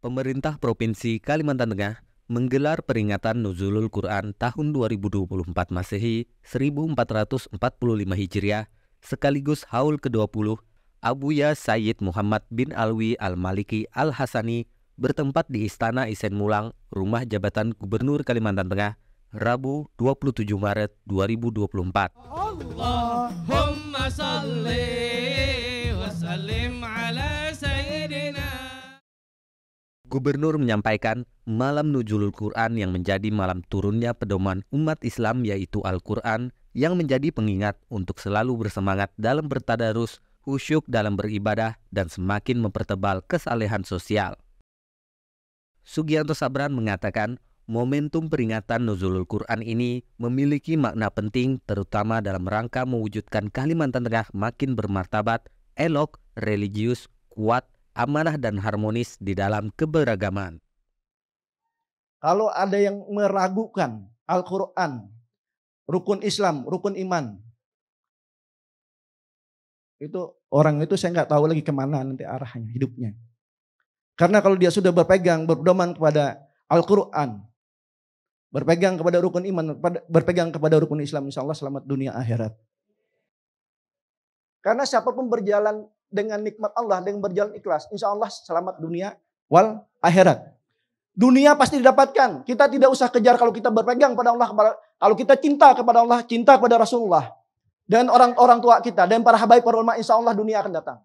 Pemerintah Provinsi Kalimantan Tengah menggelar peringatan Nuzulul Quran tahun 2024 Masehi 1445 Hijriah sekaligus haul ke-20 Abuya Sayyid Muhammad bin Alwi Al-Maliki Al-Hasani bertempat di Istana Isen Mulang, Rumah Jabatan Gubernur Kalimantan Tengah, Rabu 27 Maret 2024. Allahumma Gubernur menyampaikan malam nuzulul Quran yang menjadi malam turunnya pedoman umat Islam yaitu Al-Quran yang menjadi pengingat untuk selalu bersemangat dalam bertadarus, khusyuk dalam beribadah, dan semakin mempertebal kesalehan sosial. Sugianto Sabran mengatakan momentum peringatan Nuzulul Quran ini memiliki makna penting terutama dalam rangka mewujudkan Kalimantan Tengah makin bermartabat, elok, religius, kuat, amanah dan harmonis di dalam keberagaman. Kalau ada yang meragukan Al-Quran, rukun Islam, rukun iman, itu orang itu saya nggak tahu lagi kemana nanti arahnya hidupnya. Karena kalau dia sudah berpegang berdoman kepada Al-Quran, berpegang kepada rukun iman, berpegang kepada rukun Islam, insya Allah selamat dunia akhirat. Karena siapapun berjalan dengan nikmat Allah, dengan berjalan ikhlas, insya Allah selamat dunia wal akhirat. Dunia pasti didapatkan. Kita tidak usah kejar kalau kita berpegang pada Allah, kalau kita cinta kepada Allah, cinta kepada Rasulullah. Dan orang-orang tua kita, dan para habaib, para ulama, insya Allah dunia akan datang.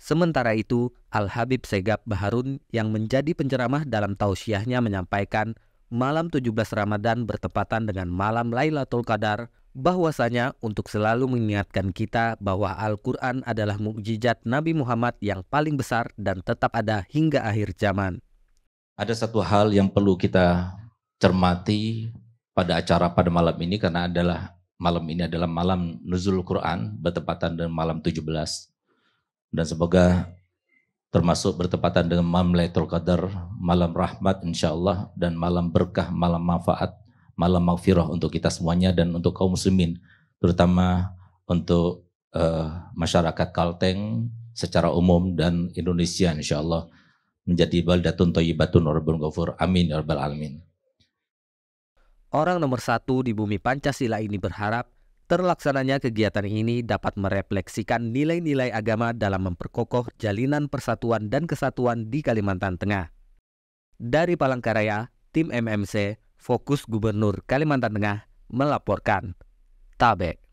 Sementara itu, Al-Habib Segap Baharun yang menjadi penceramah dalam tausiahnya menyampaikan malam 17 Ramadan bertepatan dengan malam Lailatul Qadar bahwasanya untuk selalu mengingatkan kita bahwa Al-Quran adalah mukjizat Nabi Muhammad yang paling besar dan tetap ada hingga akhir zaman. Ada satu hal yang perlu kita cermati pada acara pada malam ini karena adalah malam ini adalah malam nuzul Quran bertepatan dengan malam 17 dan semoga termasuk bertepatan dengan malam Lailatul Qadar, malam rahmat insya Allah dan malam berkah, malam manfaat malam maghfirah untuk kita semuanya dan untuk kaum muslimin, terutama untuk uh, masyarakat Kalteng secara umum dan Indonesia insya Allah menjadi baldatun thayyibatun warabbun ghafur amin ya rabbal alamin. Orang nomor satu di bumi Pancasila ini berharap terlaksananya kegiatan ini dapat merefleksikan nilai-nilai agama dalam memperkokoh jalinan persatuan dan kesatuan di Kalimantan Tengah. Dari Palangkaraya, tim MMC Fokus Gubernur Kalimantan Tengah melaporkan. Tabek.